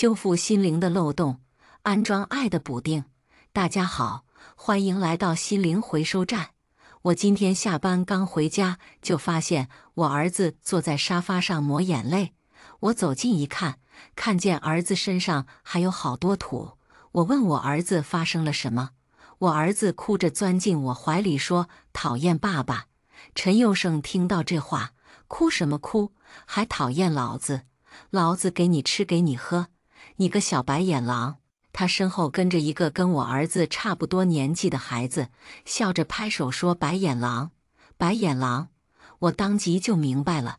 修复心灵的漏洞，安装爱的补丁。大家好，欢迎来到心灵回收站。我今天下班刚回家，就发现我儿子坐在沙发上抹眼泪。我走近一看，看见儿子身上还有好多土。我问我儿子发生了什么，我儿子哭着钻进我怀里说：“讨厌爸爸。”陈佑生听到这话，哭什么哭？还讨厌老子？老子给你吃，给你喝。你个小白眼狼！他身后跟着一个跟我儿子差不多年纪的孩子，笑着拍手说：“白眼狼，白眼狼！”我当即就明白了，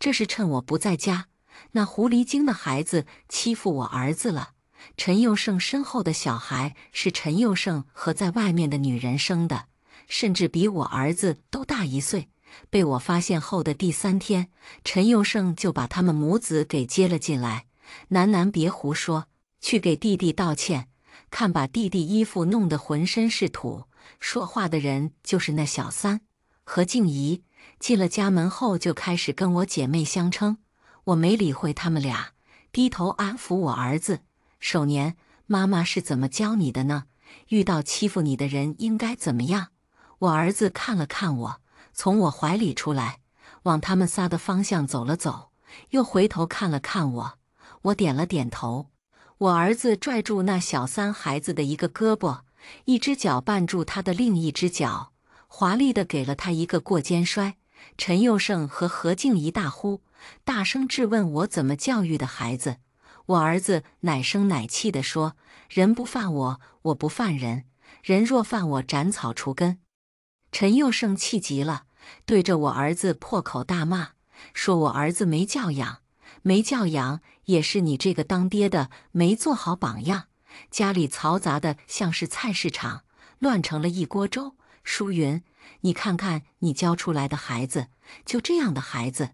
这是趁我不在家，那狐狸精的孩子欺负我儿子了。陈佑胜身后的小孩是陈佑胜和在外面的女人生的，甚至比我儿子都大一岁。被我发现后的第三天，陈佑胜就把他们母子给接了进来。楠楠，别胡说，去给弟弟道歉。看，把弟弟衣服弄得浑身是土。说话的人就是那小三何静怡。进了家门后，就开始跟我姐妹相称。我没理会他们俩，低头安抚我儿子。首年，妈妈是怎么教你的呢？遇到欺负你的人应该怎么样？我儿子看了看我，从我怀里出来，往他们仨的方向走了走，又回头看了看我。我点了点头。我儿子拽住那小三孩子的一个胳膊，一只脚绊住他的另一只脚，华丽的给了他一个过肩摔。陈佑胜和何静怡大呼，大声质问我怎么教育的孩子。我儿子奶声奶气的说：“人不犯我，我不犯人；人若犯我，斩草除根。”陈佑胜气极了，对着我儿子破口大骂，说我儿子没教养，没教养。也是你这个当爹的没做好榜样，家里嘈杂的像是菜市场，乱成了一锅粥。淑云，你看看你教出来的孩子，就这样的孩子，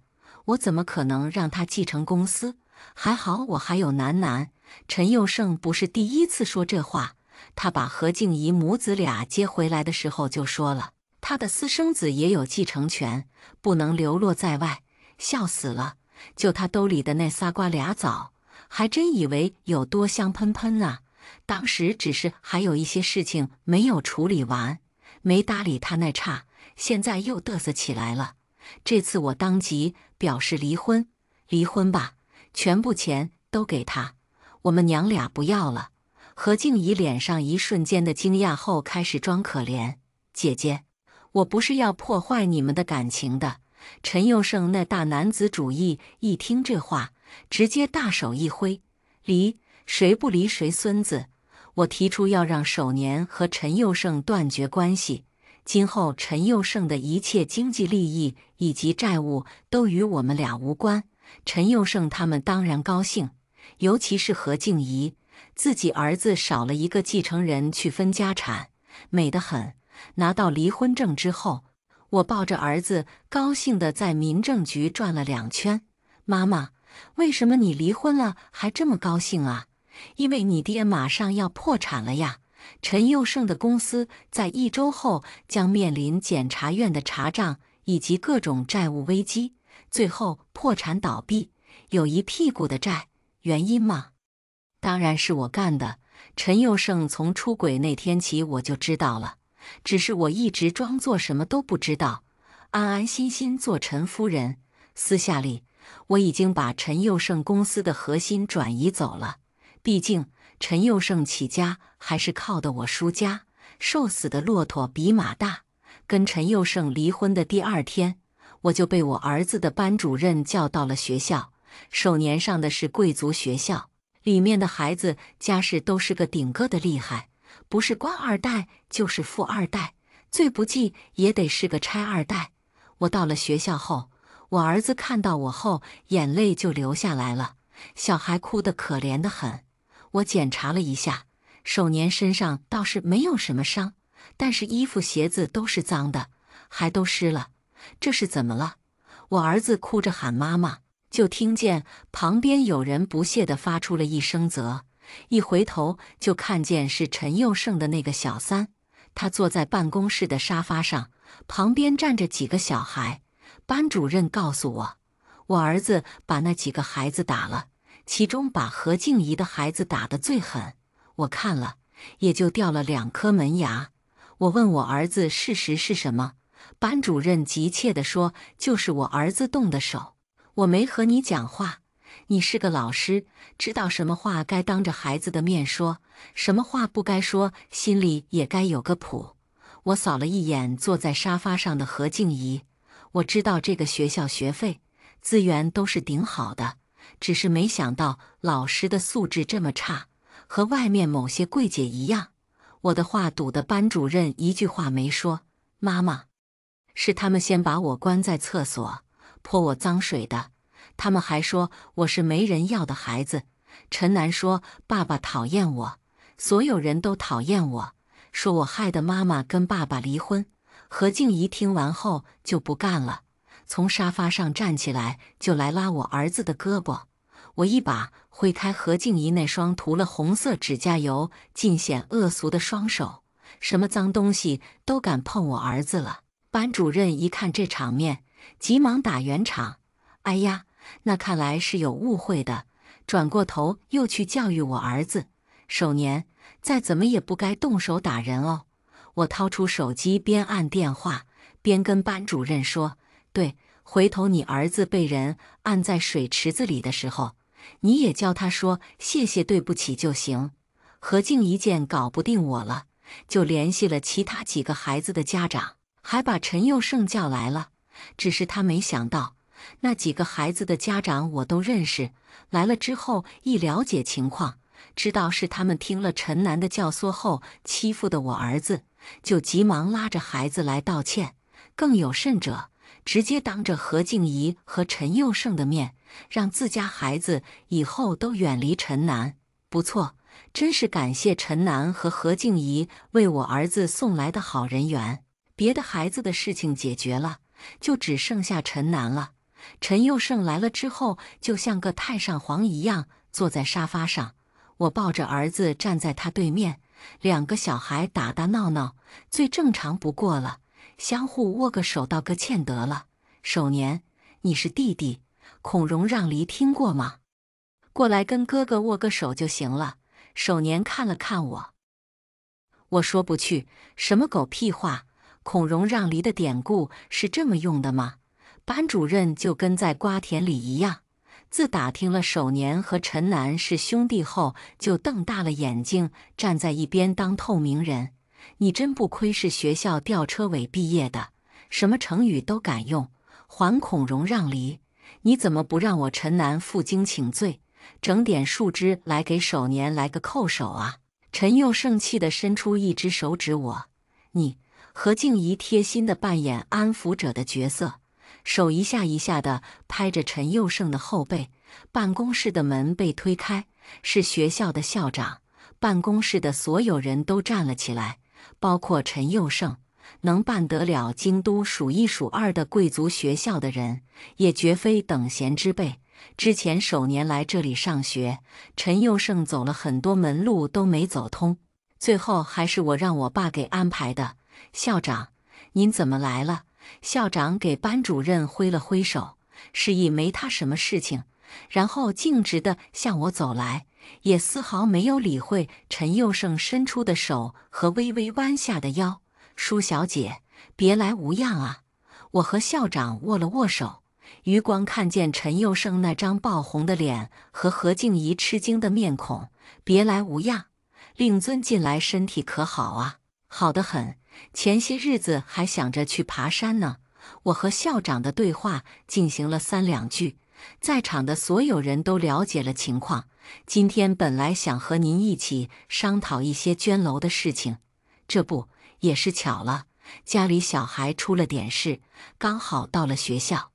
我怎么可能让他继承公司？还好我还有楠楠。陈佑胜不是第一次说这话，他把何静怡母子俩接回来的时候就说了，他的私生子也有继承权，不能流落在外。笑死了。就他兜里的那仨瓜俩枣，还真以为有多香喷喷啊！当时只是还有一些事情没有处理完，没搭理他那茬，现在又嘚瑟起来了。这次我当即表示离婚，离婚吧，全部钱都给他，我们娘俩不要了。何静怡脸上一瞬间的惊讶后，开始装可怜：“姐姐，我不是要破坏你们的感情的。”陈佑胜那大男子主义一听这话，直接大手一挥：“离，谁不离谁孙子！”我提出要让首年和陈佑胜断绝关系，今后陈佑胜的一切经济利益以及债务都与我们俩无关。陈佑胜他们当然高兴，尤其是何静怡，自己儿子少了一个继承人去分家产，美得很。拿到离婚证之后。我抱着儿子，高兴地在民政局转了两圈。妈妈，为什么你离婚了还这么高兴啊？因为你爹马上要破产了呀！陈佑胜的公司在一周后将面临检察院的查账以及各种债务危机，最后破产倒闭，有一屁股的债。原因吗？当然是我干的。陈佑胜从出轨那天起，我就知道了。只是我一直装作什么都不知道，安安心心做陈夫人。私下里，我已经把陈佑胜公司的核心转移走了。毕竟陈佑胜起家还是靠的我叔家，瘦死的骆驼比马大。跟陈佑胜离婚的第二天，我就被我儿子的班主任叫到了学校。首年上的是贵族学校，里面的孩子家世都是个顶个的厉害。不是官二代，就是富二代，最不济也得是个差二代。我到了学校后，我儿子看到我后，眼泪就流下来了，小孩哭得可怜的很。我检查了一下，手年身上倒是没有什么伤，但是衣服、鞋子都是脏的，还都湿了。这是怎么了？我儿子哭着喊妈妈，就听见旁边有人不屑地发出了一声责。一回头就看见是陈佑胜的那个小三，他坐在办公室的沙发上，旁边站着几个小孩。班主任告诉我，我儿子把那几个孩子打了，其中把何静怡的孩子打得最狠。我看了，也就掉了两颗门牙。我问我儿子，事实是什么？班主任急切地说：“就是我儿子动的手，我没和你讲话。”你是个老师，知道什么话该当着孩子的面说，什么话不该说，心里也该有个谱。我扫了一眼坐在沙发上的何静怡，我知道这个学校学费、资源都是顶好的，只是没想到老师的素质这么差，和外面某些柜姐一样。我的话堵得班主任一句话没说。妈妈，是他们先把我关在厕所，泼我脏水的。他们还说我是没人要的孩子。陈楠说：“爸爸讨厌我，所有人都讨厌我，说我害得妈妈跟爸爸离婚。”何静怡听完后就不干了，从沙发上站起来就来拉我儿子的胳膊。我一把挥开何静怡那双涂了红色指甲油、尽显恶俗的双手，什么脏东西都敢碰我儿子了。班主任一看这场面，急忙打圆场：“哎呀！”那看来是有误会的，转过头又去教育我儿子。首年再怎么也不该动手打人哦。我掏出手机，边按电话边跟班主任说：“对，回头你儿子被人按在水池子里的时候，你也叫他说谢谢、对不起就行。”何静一见搞不定我了，就联系了其他几个孩子的家长，还把陈佑胜叫来了。只是他没想到。那几个孩子的家长我都认识，来了之后一了解情况，知道是他们听了陈楠的教唆后欺负的我儿子，就急忙拉着孩子来道歉。更有甚者，直接当着何静怡和陈佑胜的面，让自家孩子以后都远离陈楠。不错，真是感谢陈楠和何静怡为我儿子送来的好人缘。别的孩子的事情解决了，就只剩下陈楠了。陈佑胜来了之后，就像个太上皇一样坐在沙发上。我抱着儿子站在他对面，两个小孩打打闹闹，最正常不过了。相互握个手，道个歉得了。首年，你是弟弟，孔融让梨听过吗？过来跟哥哥握个手就行了。首年看了看我，我说不去，什么狗屁话？孔融让梨的典故是这么用的吗？班主任就跟在瓜田里一样，自打听了首年和陈楠是兄弟后，就瞪大了眼睛站在一边当透明人。你真不亏是学校吊车尾毕业的，什么成语都敢用，还孔融让梨，你怎么不让我陈楠负荆请罪，整点树枝来给首年来个叩首啊？陈佑盛气的伸出一只手指我，你何静怡贴心的扮演安抚者的角色。手一下一下地拍着陈佑胜的后背，办公室的门被推开，是学校的校长。办公室的所有人都站了起来，包括陈佑胜。能办得了京都数一数二的贵族学校的人，也绝非等闲之辈。之前首年来这里上学，陈佑胜走了很多门路都没走通，最后还是我让我爸给安排的。校长，您怎么来了？校长给班主任挥了挥手，示意没他什么事情，然后径直地向我走来，也丝毫没有理会陈佑胜伸出的手和微微弯下的腰。舒小姐，别来无恙啊！我和校长握了握手，余光看见陈佑胜那张爆红的脸和何静怡吃惊的面孔。别来无恙，令尊近来身体可好啊？好得很。前些日子还想着去爬山呢。我和校长的对话进行了三两句，在场的所有人都了解了情况。今天本来想和您一起商讨一些捐楼的事情，这不也是巧了？家里小孩出了点事，刚好到了学校。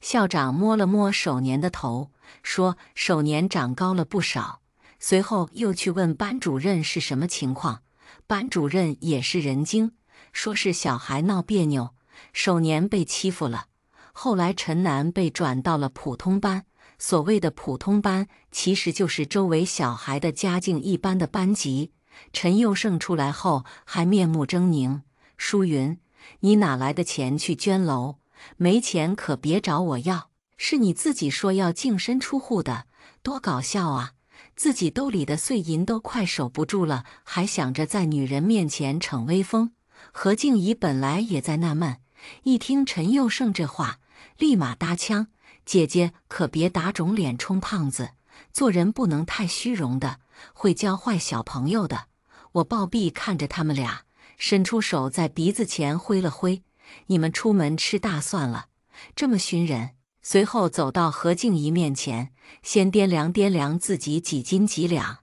校长摸了摸手年的头，说：“手年长高了不少。”随后又去问班主任是什么情况。班主任也是人精，说是小孩闹别扭，首年被欺负了。后来陈楠被转到了普通班，所谓的普通班其实就是周围小孩的家境一般的班级。陈佑胜出来后还面目狰狞，舒云，你哪来的钱去捐楼？没钱可别找我要，是你自己说要净身出户的，多搞笑啊！自己兜里的碎银都快守不住了，还想着在女人面前逞威风。何静怡本来也在纳闷，一听陈佑胜这话，立马搭腔：“姐姐可别打肿脸充胖子，做人不能太虚荣的，会教坏小朋友的。”我抱臂看着他们俩，伸出手在鼻子前挥了挥：“你们出门吃大蒜了，这么熏人。”随后走到何静怡面前，先掂量掂量自己几斤几两。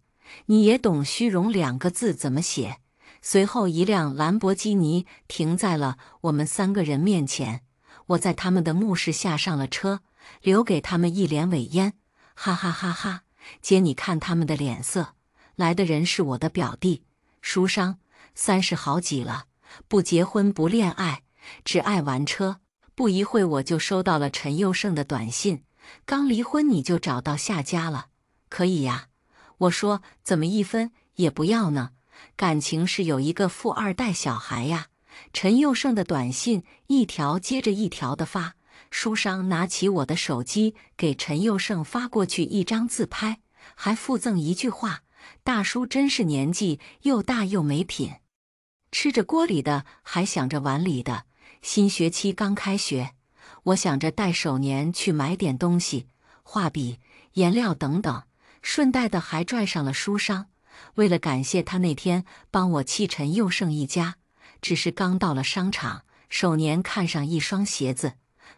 你也懂“虚荣”两个字怎么写？随后，一辆兰博基尼停在了我们三个人面前。我在他们的目视下上了车，留给他们一脸尾烟。哈哈哈哈！姐，你看他们的脸色。来的人是我的表弟，书商，三十好几了，不结婚不恋爱，只爱玩车。不一会我就收到了陈佑胜的短信：“刚离婚你就找到下家了，可以呀。”我说：“怎么一分也不要呢？感情是有一个富二代小孩呀。”陈佑胜的短信一条接着一条的发。书商拿起我的手机，给陈佑胜发过去一张自拍，还附赠一句话：“大叔真是年纪又大又没品，吃着锅里的还想着碗里的。”新学期刚开学，我想着带首年去买点东西，画笔、颜料等等。顺带的还拽上了书商，为了感谢他那天帮我气陈又胜一家。只是刚到了商场，首年看上一双鞋子，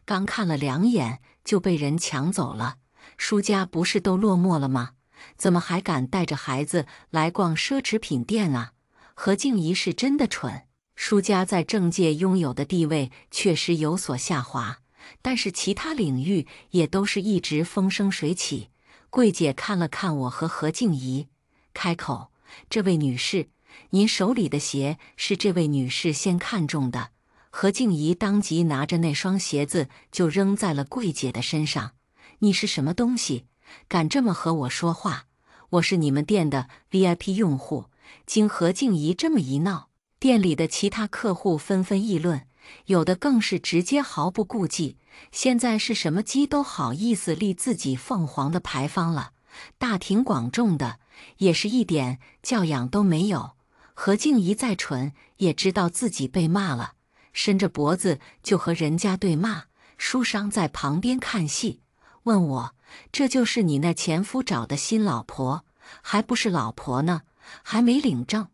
刚看了两眼就被人抢走了。书家不是都落寞了吗？怎么还敢带着孩子来逛奢侈品店啊？何静怡是真的蠢。舒家在政界拥有的地位确实有所下滑，但是其他领域也都是一直风生水起。柜姐看了看我和何静怡，开口：“这位女士，您手里的鞋是这位女士先看中的。”何静怡当即拿着那双鞋子就扔在了柜姐的身上：“你是什么东西，敢这么和我说话？我是你们店的 V I P 用户。”经何静怡这么一闹。店里的其他客户纷纷议论，有的更是直接毫不顾忌。现在是什么鸡都好意思立自己凤凰的牌坊了，大庭广众的也是一点教养都没有。何静怡再蠢也知道自己被骂了，伸着脖子就和人家对骂。书商在旁边看戏，问我：“这就是你那前夫找的新老婆？还不是老婆呢，还没领证。”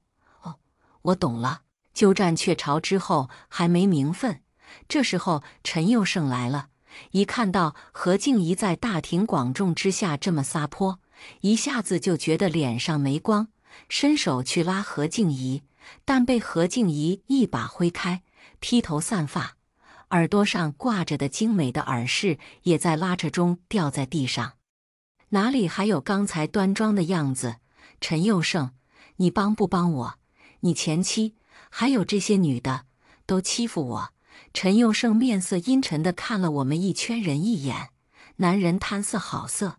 我懂了，鸠占鹊巢之后还没名分。这时候陈佑圣来了，一看到何静怡在大庭广众之下这么撒泼，一下子就觉得脸上没光，伸手去拉何静怡，但被何静怡一把挥开，披头散发，耳朵上挂着的精美的耳饰也在拉扯中掉在地上，哪里还有刚才端庄的样子？陈佑圣，你帮不帮我？你前妻还有这些女的都欺负我。陈佑胜面色阴沉的看了我们一圈人一眼。男人贪色好色，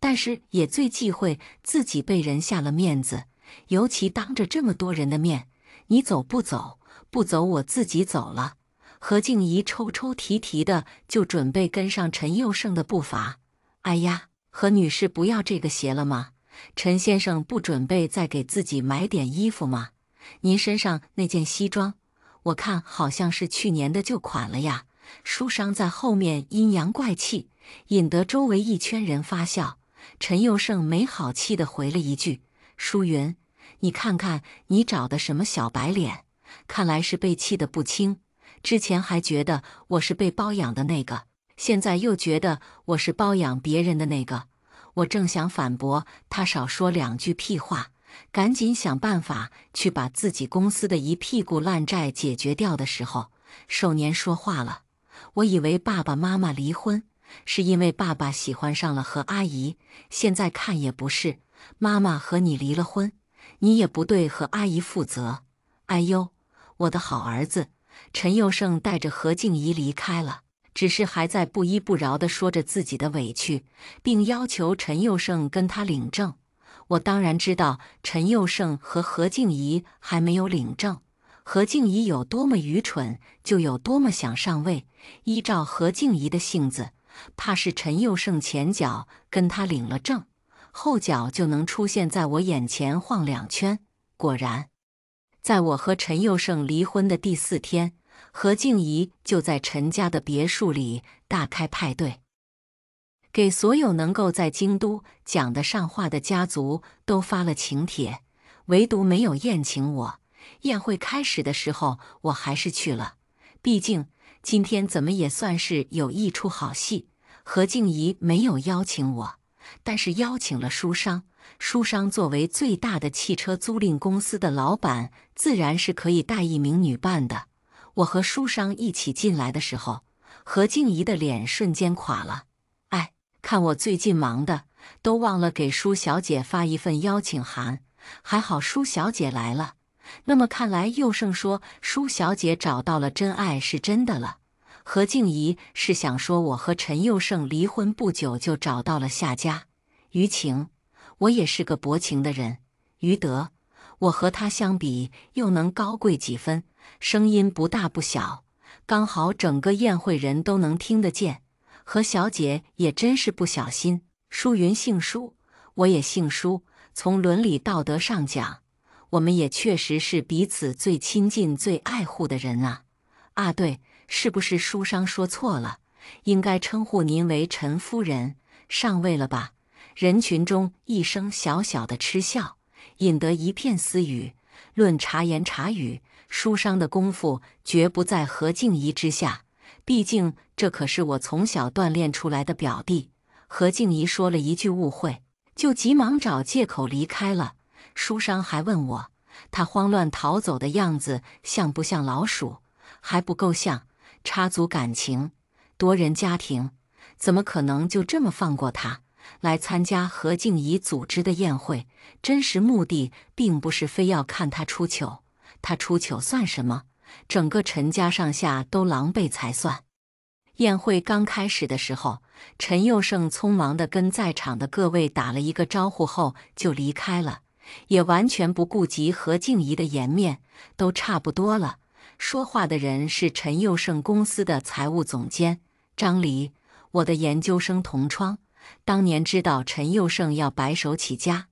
但是也最忌讳自己被人下了面子，尤其当着这么多人的面。你走不走？不走，我自己走了。何静怡抽抽提提的就准备跟上陈佑胜的步伐。哎呀，何女士不要这个鞋了吗？陈先生不准备再给自己买点衣服吗？您身上那件西装，我看好像是去年的旧款了呀。书商在后面阴阳怪气，引得周围一圈人发笑。陈佑胜没好气的回了一句：“书云，你看看你找的什么小白脸？看来是被气得不轻。之前还觉得我是被包养的那个，现在又觉得我是包养别人的那个。我正想反驳他，少说两句屁话。”赶紧想办法去把自己公司的一屁股烂债解决掉的时候，寿年说话了。我以为爸爸妈妈离婚是因为爸爸喜欢上了何阿姨，现在看也不是。妈妈和你离了婚，你也不对何阿姨负责。哎呦，我的好儿子！陈佑胜带着何静怡离开了，只是还在不依不饶地说着自己的委屈，并要求陈佑胜跟他领证。我当然知道陈佑胜和何静怡还没有领证，何静怡有多么愚蠢，就有多么想上位。依照何静怡的性子，怕是陈佑胜前脚跟他领了证，后脚就能出现在我眼前晃两圈。果然，在我和陈佑胜离婚的第四天，何静怡就在陈家的别墅里大开派对。给所有能够在京都讲得上话的家族都发了请帖，唯独没有宴请我。宴会开始的时候，我还是去了，毕竟今天怎么也算是有一出好戏。何静怡没有邀请我，但是邀请了书商。书商作为最大的汽车租赁公司的老板，自然是可以带一名女伴的。我和书商一起进来的时候，何静怡的脸瞬间垮了。看我最近忙的，都忘了给舒小姐发一份邀请函。还好舒小姐来了。那么看来，佑胜说舒小姐找到了真爱是真的了。何静怡是想说，我和陈佑胜离婚不久就找到了下家。于情，我也是个薄情的人。于德，我和他相比又能高贵几分？声音不大不小，刚好整个宴会人都能听得见。何小姐也真是不小心。舒云姓舒，我也姓舒。从伦理道德上讲，我们也确实是彼此最亲近、最爱护的人啊！啊，对，是不是书商说错了？应该称呼您为陈夫人，上位了吧？人群中一声小小的嗤笑，引得一片私语。论茶言茶语，书商的功夫绝不在何静怡之下。毕竟，这可是我从小锻炼出来的表弟。何静怡说了一句误会，就急忙找借口离开了。书商还问我，他慌乱逃走的样子像不像老鼠？还不够像？插足感情，多人家庭，怎么可能就这么放过他？来参加何静怡组织的宴会，真实目的并不是非要看他出糗。他出糗算什么？整个陈家上下都狼狈才算。宴会刚开始的时候，陈佑胜匆忙地跟在场的各位打了一个招呼后就离开了，也完全不顾及何静怡的颜面。都差不多了，说话的人是陈佑胜公司的财务总监张黎，我的研究生同窗。当年知道陈佑胜要白手起家，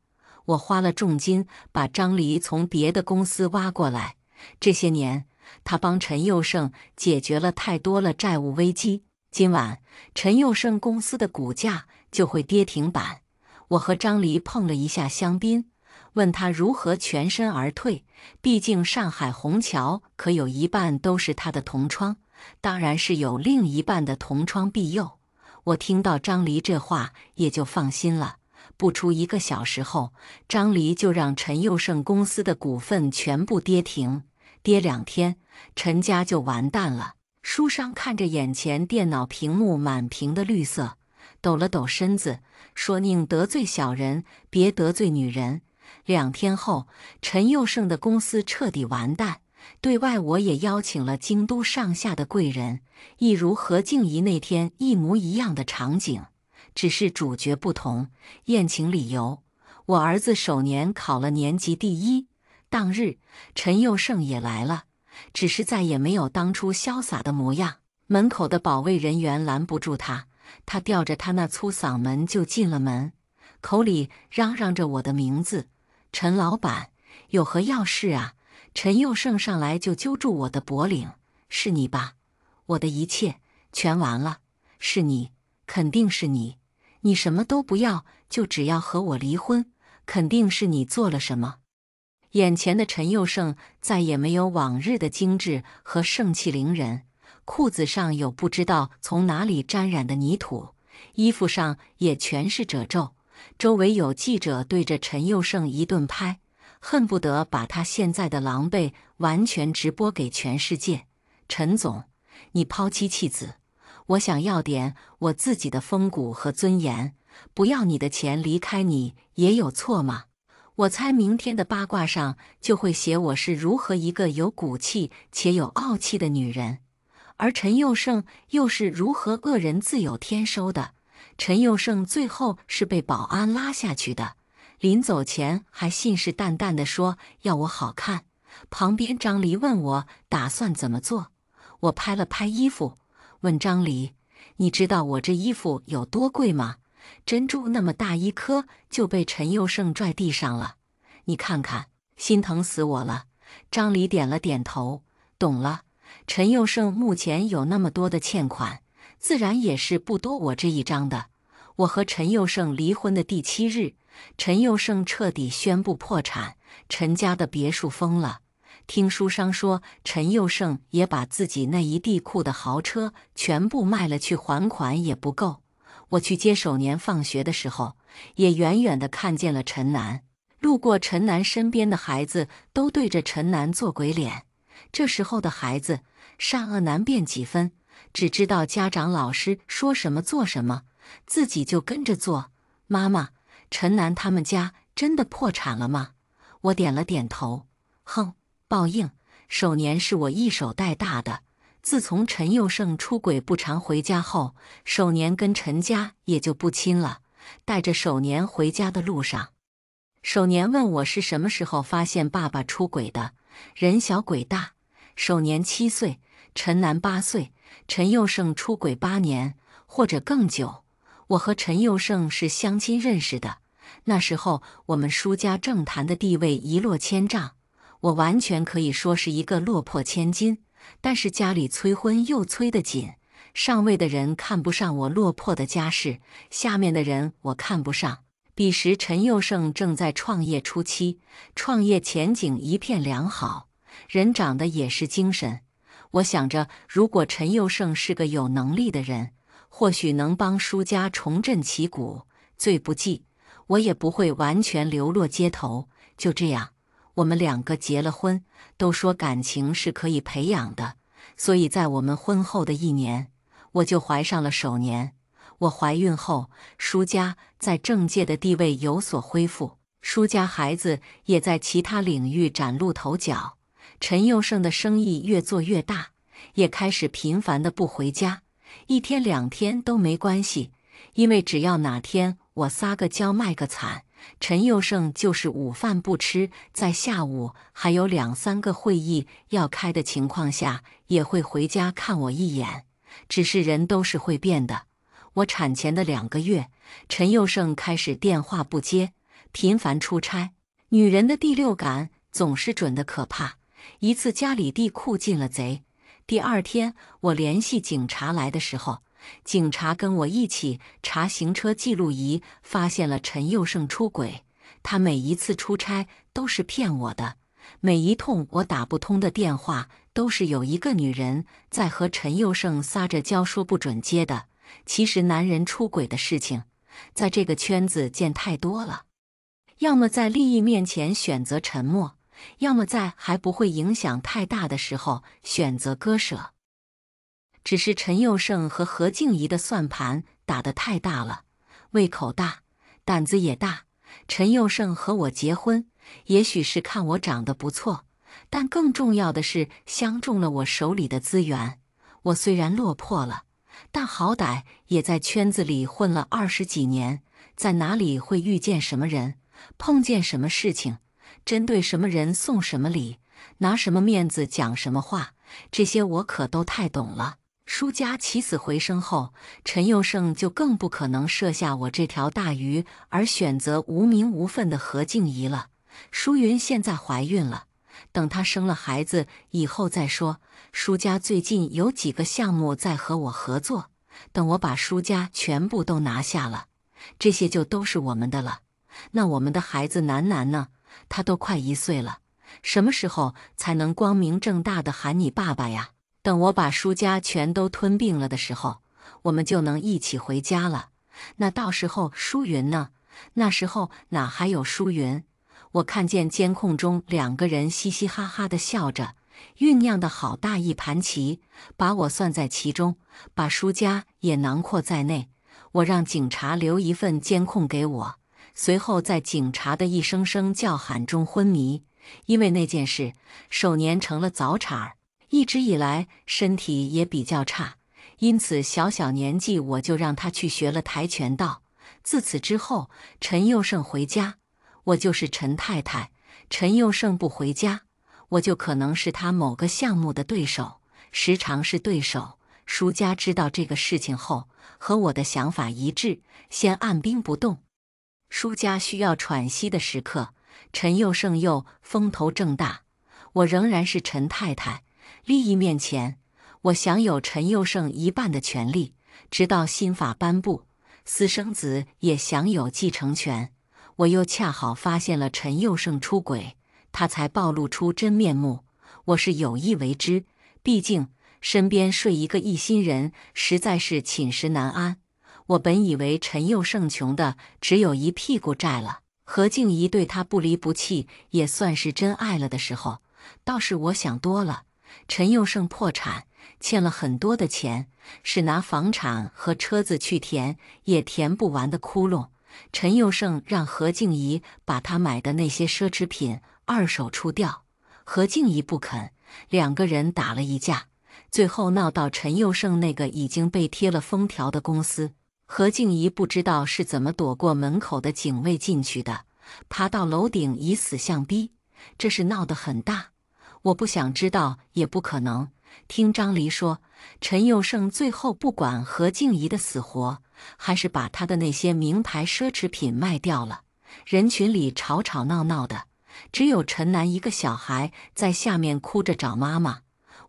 我花了重金把张黎从别的公司挖过来。这些年。他帮陈佑胜解决了太多了债务危机，今晚陈佑胜公司的股价就会跌停板。我和张离碰了一下香槟，问他如何全身而退。毕竟上海虹桥可有一半都是他的同窗，当然是有另一半的同窗庇佑。我听到张离这话也就放心了。不出一个小时后，张离就让陈佑胜公司的股份全部跌停。跌两天，陈家就完蛋了。书商看着眼前电脑屏幕满屏的绿色，抖了抖身子，说：“宁得罪小人，别得罪女人。”两天后，陈佑盛的公司彻底完蛋。对外，我也邀请了京都上下的贵人，一如何静怡那天一模一样的场景，只是主角不同。宴请理由，我儿子首年考了年级第一。当日，陈佑圣也来了，只是再也没有当初潇洒的模样。门口的保卫人员拦不住他，他吊着他那粗嗓门就进了门，口里嚷嚷着我的名字：“陈老板，有何要事啊？”陈佑圣上来就揪住我的脖领：“是你吧？我的一切全完了，是你，肯定是你，你什么都不要，就只要和我离婚，肯定是你做了什么。”眼前的陈佑胜再也没有往日的精致和盛气凌人，裤子上有不知道从哪里沾染的泥土，衣服上也全是褶皱。周围有记者对着陈佑胜一顿拍，恨不得把他现在的狼狈完全直播给全世界。陈总，你抛妻弃子，我想要点我自己的风骨和尊严，不要你的钱，离开你也有错吗？我猜明天的八卦上就会写我是如何一个有骨气且有傲气的女人，而陈佑胜又是如何恶人自有天收的。陈佑胜最后是被保安拉下去的，临走前还信誓旦旦地说要我好看。旁边张离问我打算怎么做，我拍了拍衣服，问张离：“你知道我这衣服有多贵吗？”珍珠那么大一颗就被陈佑胜拽地上了，你看看，心疼死我了。张离点了点头，懂了。陈佑胜目前有那么多的欠款，自然也是不多我这一张的。我和陈佑胜离婚的第七日，陈佑胜彻底宣布破产，陈家的别墅封了。听书商说，陈佑胜也把自己那一地库的豪车全部卖了去还款，也不够。我去接首年放学的时候，也远远地看见了陈楠。路过陈楠身边的孩子都对着陈楠做鬼脸。这时候的孩子善恶难辨几分，只知道家长老师说什么做什么，自己就跟着做。妈妈，陈楠他们家真的破产了吗？我点了点头。哼，报应。首年是我一手带大的。自从陈佑胜出轨不常回家后，首年跟陈家也就不亲了。带着首年回家的路上，首年问我是什么时候发现爸爸出轨的。人小鬼大，首年七岁，陈楠八岁。陈佑胜出轨八年或者更久。我和陈佑胜是相亲认识的。那时候我们舒家政坛的地位一落千丈，我完全可以说是一个落魄千金。但是家里催婚又催得紧，上位的人看不上我落魄的家世，下面的人我看不上。彼时陈佑胜正在创业初期，创业前景一片良好，人长得也是精神。我想着，如果陈佑胜是个有能力的人，或许能帮舒家重振旗鼓，最不济，我也不会完全流落街头。就这样。我们两个结了婚，都说感情是可以培养的，所以在我们婚后的一年，我就怀上了首年。我怀孕后，舒家在政界的地位有所恢复，舒家孩子也在其他领域崭露头角，陈佑胜的生意越做越大，也开始频繁的不回家，一天两天都没关系，因为只要哪天我撒个娇卖个惨。陈佑胜就是午饭不吃，在下午还有两三个会议要开的情况下，也会回家看我一眼。只是人都是会变的。我产前的两个月，陈佑胜开始电话不接，频繁出差。女人的第六感总是准的可怕。一次家里地库进了贼，第二天我联系警察来的时候。警察跟我一起查行车记录仪，发现了陈佑胜出轨。他每一次出差都是骗我的，每一通我打不通的电话都是有一个女人在和陈佑胜撒着娇，说不准接的。其实男人出轨的事情，在这个圈子见太多了，要么在利益面前选择沉默，要么在还不会影响太大的时候选择割舍。只是陈佑胜和何静怡的算盘打得太大了，胃口大，胆子也大。陈佑胜和我结婚，也许是看我长得不错，但更重要的是相中了我手里的资源。我虽然落魄了，但好歹也在圈子里混了二十几年，在哪里会遇见什么人，碰见什么事情，针对什么人送什么礼，拿什么面子讲什么话，这些我可都太懂了。舒家起死回生后，陈佑胜就更不可能设下我这条大鱼，而选择无名无份的何静怡了。舒云现在怀孕了，等她生了孩子以后再说。舒家最近有几个项目在和我合作，等我把舒家全部都拿下了，这些就都是我们的了。那我们的孩子楠楠呢？他都快一岁了，什么时候才能光明正大的喊你爸爸呀？等我把舒家全都吞并了的时候，我们就能一起回家了。那到时候舒云呢？那时候哪还有舒云？我看见监控中两个人嘻嘻哈哈的笑着，酝酿的好大一盘棋，把我算在其中，把舒家也囊括在内。我让警察留一份监控给我，随后在警察的一声声叫喊中昏迷，因为那件事，首年成了早产儿。一直以来身体也比较差，因此小小年纪我就让他去学了跆拳道。自此之后，陈佑胜回家，我就是陈太太；陈佑胜不回家，我就可能是他某个项目的对手，时常是对手。舒家知道这个事情后，和我的想法一致，先按兵不动。舒家需要喘息的时刻，陈佑胜又风头正大，我仍然是陈太太。利益面前，我享有陈佑胜一半的权利，直到新法颁布，私生子也享有继承权。我又恰好发现了陈佑胜出轨，他才暴露出真面目。我是有意为之，毕竟身边睡一个异心人，实在是寝食难安。我本以为陈佑胜穷的只有一屁股债了，何静怡对他不离不弃，也算是真爱了的时候，倒是我想多了。陈佑胜破产，欠了很多的钱，是拿房产和车子去填也填不完的窟窿。陈佑胜让何静怡把他买的那些奢侈品二手出掉，何静怡不肯，两个人打了一架，最后闹到陈佑胜那个已经被贴了封条的公司。何静怡不知道是怎么躲过门口的警卫进去的，爬到楼顶以死相逼，这事闹得很大。我不想知道，也不可能。听张离说，陈佑胜最后不管何静怡的死活，还是把他的那些名牌奢侈品卖掉了。人群里吵吵闹闹的，只有陈楠一个小孩在下面哭着找妈妈。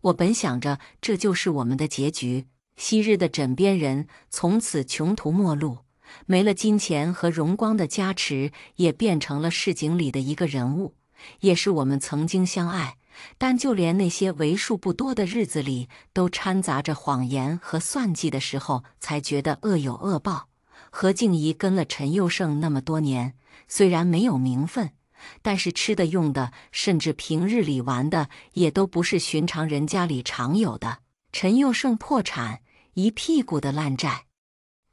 我本想着这就是我们的结局，昔日的枕边人从此穷途末路，没了金钱和荣光的加持，也变成了市井里的一个人物，也是我们曾经相爱。但就连那些为数不多的日子里，都掺杂着谎言和算计的时候，才觉得恶有恶报。何静怡跟了陈佑胜那么多年，虽然没有名分，但是吃的用的，甚至平日里玩的，也都不是寻常人家里常有的。陈佑胜破产，一屁股的烂债，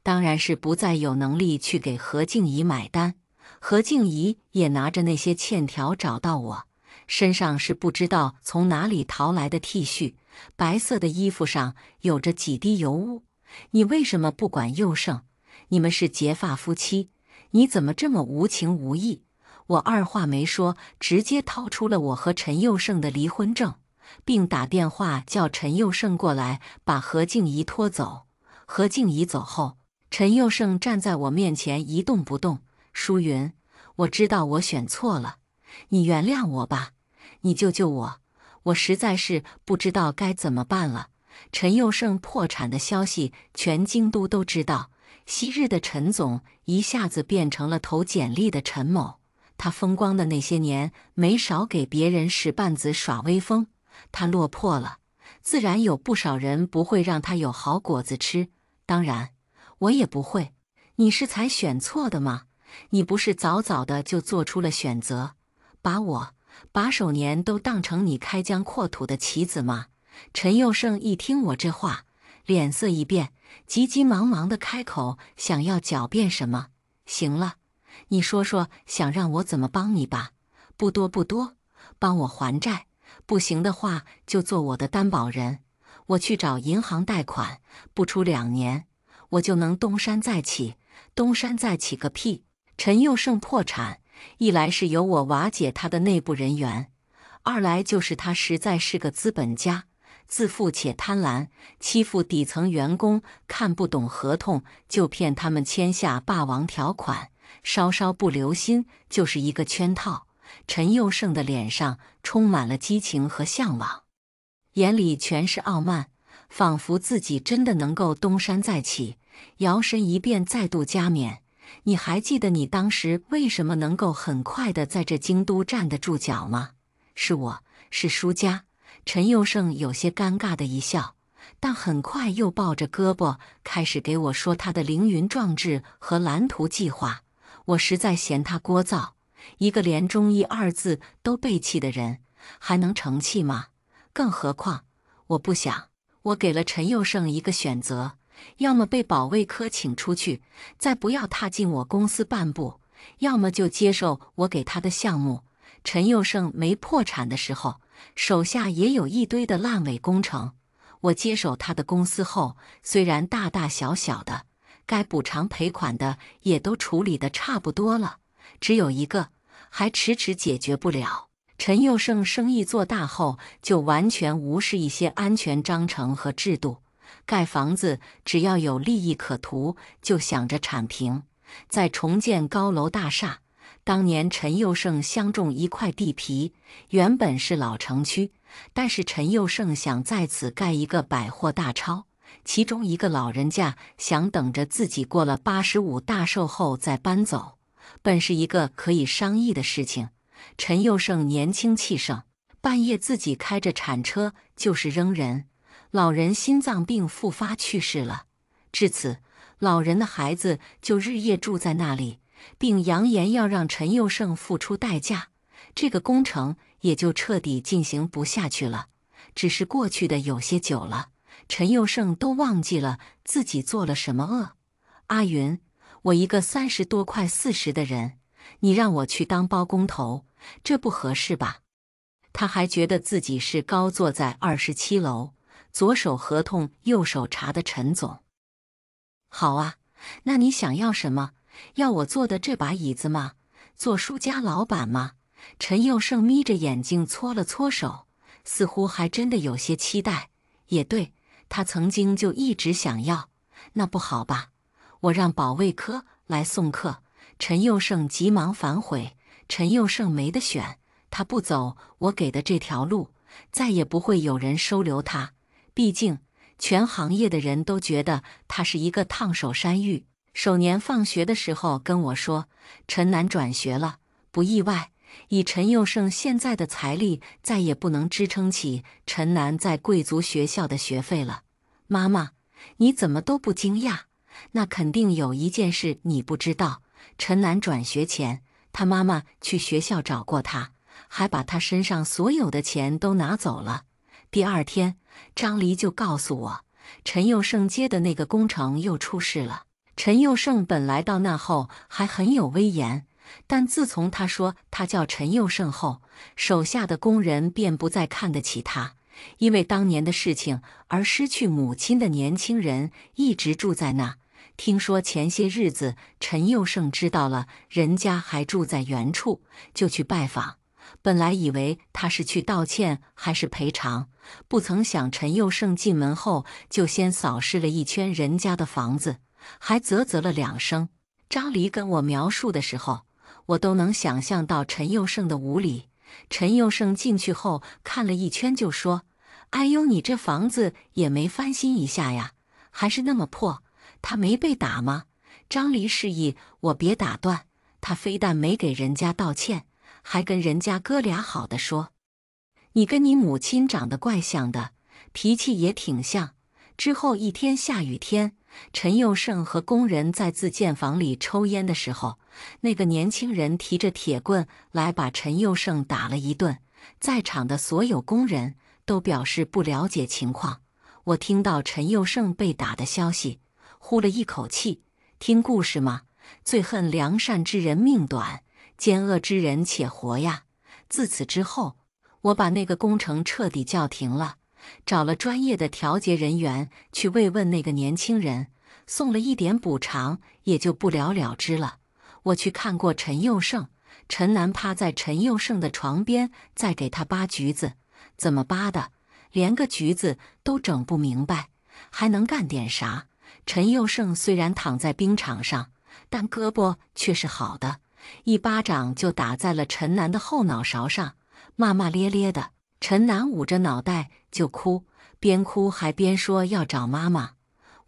当然是不再有能力去给何静怡买单。何静怡也拿着那些欠条找到我。身上是不知道从哪里淘来的 T 恤，白色的衣服上有着几滴油污。你为什么不管佑胜？你们是结发夫妻，你怎么这么无情无义？我二话没说，直接掏出了我和陈佑胜的离婚证，并打电话叫陈佑胜过来把何静怡拖走。何静怡走后，陈佑胜站在我面前一动不动。淑云，我知道我选错了，你原谅我吧。你救救我！我实在是不知道该怎么办了。陈佑胜破产的消息，全京都都知道。昔日的陈总一下子变成了投简历的陈某。他风光的那些年，没少给别人使绊子耍威风。他落魄了，自然有不少人不会让他有好果子吃。当然，我也不会。你是才选错的吗？你不是早早的就做出了选择，把我？把手年都当成你开疆扩土的棋子吗？陈佑胜一听我这话，脸色一变，急急忙忙地开口，想要狡辩什么？行了，你说说，想让我怎么帮你吧？不多不多，帮我还债。不行的话，就做我的担保人。我去找银行贷款，不出两年，我就能东山再起。东山再起个屁！陈佑胜破产。一来是由我瓦解他的内部人员，二来就是他实在是个资本家，自负且贪婪，欺负底层员工，看不懂合同就骗他们签下霸王条款，稍稍不留心就是一个圈套。陈佑胜的脸上充满了激情和向往，眼里全是傲慢，仿佛自己真的能够东山再起，摇身一变再度加冕。你还记得你当时为什么能够很快的在这京都站得住脚吗？是我是舒家陈佑胜，有些尴尬的一笑，但很快又抱着胳膊开始给我说他的凌云壮志和蓝图计划。我实在嫌他聒噪，一个连忠义二字都背弃的人，还能成器吗？更何况我不想，我给了陈佑胜一个选择。要么被保卫科请出去，再不要踏进我公司半步；要么就接受我给他的项目。陈佑胜没破产的时候，手下也有一堆的烂尾工程。我接手他的公司后，虽然大大小小的该补偿赔款的也都处理得差不多了，只有一个还迟迟解决不了。陈佑胜生意做大后，就完全无视一些安全章程和制度。盖房子，只要有利益可图，就想着铲平，再重建高楼大厦。当年陈佑胜相中一块地皮，原本是老城区，但是陈佑胜想在此盖一个百货大超。其中一个老人家想等着自己过了八十五大寿后再搬走，本是一个可以商议的事情。陈佑胜年轻气盛，半夜自己开着铲车，就是扔人。老人心脏病复发去世了，至此，老人的孩子就日夜住在那里，并扬言要让陈佑胜付出代价。这个工程也就彻底进行不下去了。只是过去的有些久了，陈佑胜都忘记了自己做了什么恶。阿云，我一个三十多快四十的人，你让我去当包工头，这不合适吧？他还觉得自己是高坐在二十七楼。左手合同，右手查的陈总，好啊，那你想要什么？要我坐的这把椅子吗？做书家老板吗？陈佑胜眯着眼睛搓了搓手，似乎还真的有些期待。也对，他曾经就一直想要。那不好吧？我让保卫科来送客。陈佑胜急忙反悔。陈佑胜没得选，他不走我给的这条路，再也不会有人收留他。毕竟，全行业的人都觉得他是一个烫手山芋。首年放学的时候跟我说，陈楠转学了，不意外。以陈佑胜现在的财力，再也不能支撑起陈楠在贵族学校的学费了。妈妈，你怎么都不惊讶？那肯定有一件事你不知道。陈楠转学前，他妈妈去学校找过他，还把他身上所有的钱都拿走了。第二天，张离就告诉我，陈佑胜接的那个工程又出事了。陈佑胜本来到那后还很有威严，但自从他说他叫陈佑胜后，手下的工人便不再看得起他，因为当年的事情而失去母亲的年轻人一直住在那。听说前些日子陈佑胜知道了人家还住在原处，就去拜访。本来以为他是去道歉还是赔偿，不曾想陈佑胜进门后就先扫视了一圈人家的房子，还啧啧了两声。张离跟我描述的时候，我都能想象到陈佑胜的无理。陈佑胜进去后看了一圈，就说：“哎呦，你这房子也没翻新一下呀，还是那么破。”他没被打吗？张离示意我别打断，他非但没给人家道歉。还跟人家哥俩好的说，你跟你母亲长得怪像的，脾气也挺像。之后一天下雨天，陈佑胜和工人在自建房里抽烟的时候，那个年轻人提着铁棍来把陈佑胜打了一顿。在场的所有工人都表示不了解情况。我听到陈佑胜被打的消息，呼了一口气。听故事嘛，最恨良善之人命短。奸恶之人且活呀！自此之后，我把那个工程彻底叫停了，找了专业的调解人员去慰问那个年轻人，送了一点补偿，也就不了了之了。我去看过陈佑胜，陈楠趴在陈佑胜的床边在给他扒橘子，怎么扒的，连个橘子都整不明白，还能干点啥？陈佑胜虽然躺在冰场上，但胳膊却是好的。一巴掌就打在了陈楠的后脑勺上，骂骂咧咧的。陈楠捂着脑袋就哭，边哭还边说要找妈妈。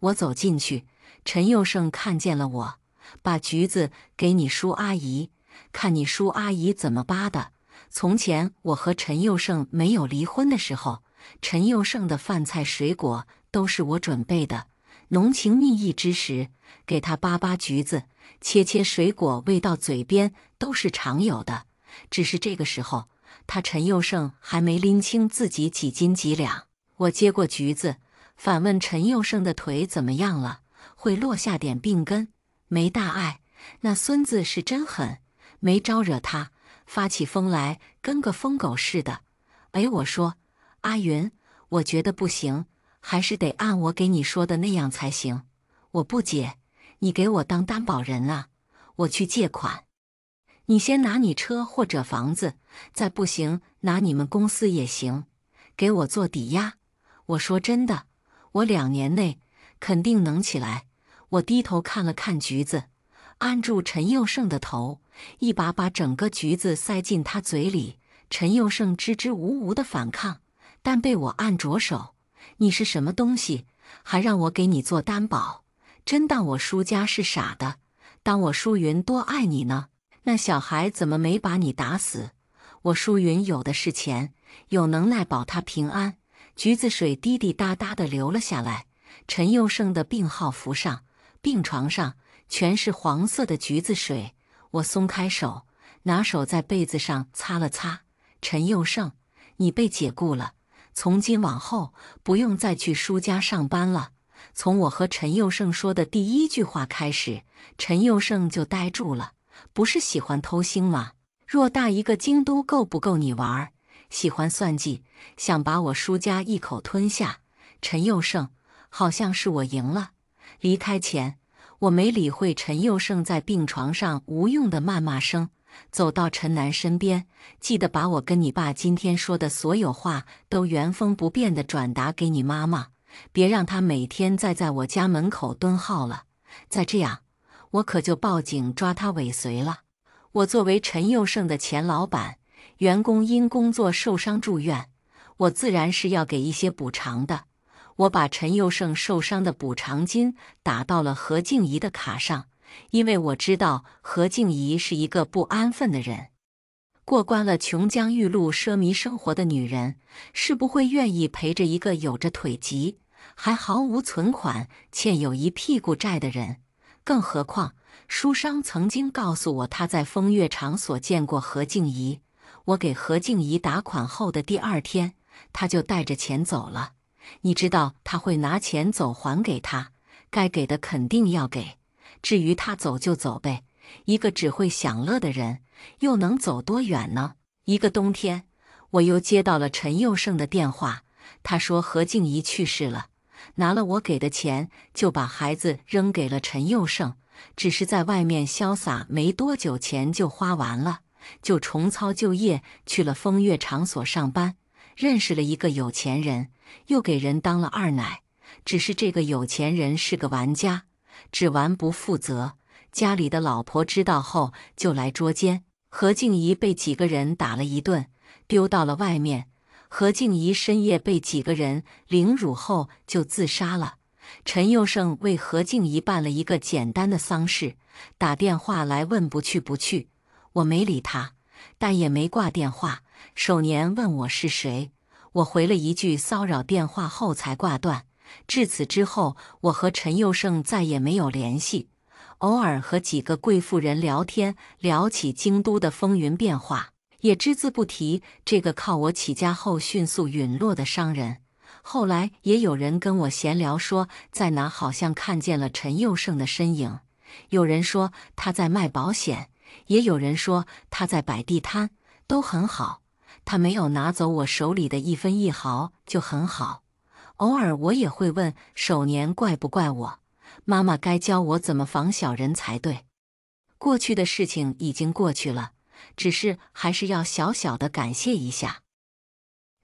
我走进去，陈佑胜看见了我，把橘子给你叔阿姨，看你叔阿姨怎么扒的。从前我和陈佑胜没有离婚的时候，陈佑胜的饭菜水果都是我准备的，浓情蜜意之时，给他扒扒橘子。切切水果，喂到嘴边都是常有的。只是这个时候，他陈佑胜还没拎清自己几斤几两。我接过橘子，反问陈佑胜的腿怎么样了？会落下点病根？没大碍。那孙子是真狠，没招惹他，发起疯来跟个疯狗似的。哎，我说阿云，我觉得不行，还是得按我给你说的那样才行。我不解。你给我当担保人啊！我去借款，你先拿你车或者房子，再不行拿你们公司也行，给我做抵押。我说真的，我两年内肯定能起来。我低头看了看橘子，按住陈佑胜的头，一把把整个橘子塞进他嘴里。陈佑胜支支吾吾的反抗，但被我按着手。你是什么东西？还让我给你做担保？真当我舒家是傻的？当我舒云多爱你呢？那小孩怎么没把你打死？我舒云有的是钱，有能耐保他平安。橘子水滴滴答答的流了下来，陈佑胜的病号服上、病床上全是黄色的橘子水。我松开手，拿手在被子上擦了擦。陈佑胜，你被解雇了，从今往后不用再去舒家上班了。从我和陈佑胜说的第一句话开始，陈佑胜就呆住了。不是喜欢偷腥吗？偌大一个京都够不够你玩？喜欢算计，想把我输家一口吞下？陈佑胜，好像是我赢了。离开前，我没理会陈佑胜在病床上无用的谩骂声，走到陈楠身边，记得把我跟你爸今天说的所有话都原封不变的转达给你妈妈。别让他每天再在我家门口蹲号了，再这样，我可就报警抓他尾随了。我作为陈佑胜的前老板，员工因工作受伤住院，我自然是要给一些补偿的。我把陈佑胜受伤的补偿金打到了何静怡的卡上，因为我知道何静怡是一个不安分的人。过惯了琼浆玉露奢靡生活的女人，是不会愿意陪着一个有着腿疾、还毫无存款、欠有一屁股债的人。更何况，书商曾经告诉我，他在风月场所见过何静怡。我给何静怡打款后的第二天，他就带着钱走了。你知道他会拿钱走，还给他该给的肯定要给，至于他走就走呗。一个只会享乐的人，又能走多远呢？一个冬天，我又接到了陈佑胜的电话。他说何静怡去世了，拿了我给的钱，就把孩子扔给了陈佑胜。只是在外面潇洒没多久，钱就花完了，就重操旧业，去了风月场所上班，认识了一个有钱人，又给人当了二奶。只是这个有钱人是个玩家，只玩不负责。家里的老婆知道后就来捉奸，何静怡被几个人打了一顿，丢到了外面。何静怡深夜被几个人凌辱后就自杀了。陈佑胜为何静怡办了一个简单的丧事，打电话来问不去不去，我没理他，但也没挂电话。首年问我是谁，我回了一句骚扰电话后才挂断。至此之后，我和陈佑胜再也没有联系。偶尔和几个贵妇人聊天，聊起京都的风云变化，也只字不提这个靠我起家后迅速陨落的商人。后来也有人跟我闲聊，说在哪好像看见了陈佑胜的身影。有人说他在卖保险，也有人说他在摆地摊，都很好。他没有拿走我手里的一分一毫，就很好。偶尔我也会问首年怪不怪我。妈妈该教我怎么防小人才对。过去的事情已经过去了，只是还是要小小的感谢一下，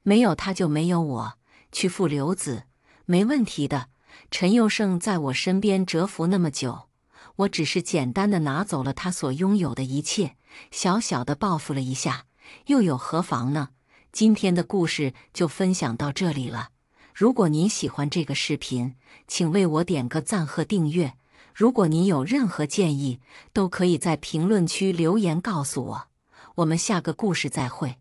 没有他就没有我。去父留子，没问题的。陈佑胜在我身边蛰伏那么久，我只是简单的拿走了他所拥有的一切，小小的报复了一下，又有何妨呢？今天的故事就分享到这里了。如果您喜欢这个视频，请为我点个赞和订阅。如果您有任何建议，都可以在评论区留言告诉我。我们下个故事再会。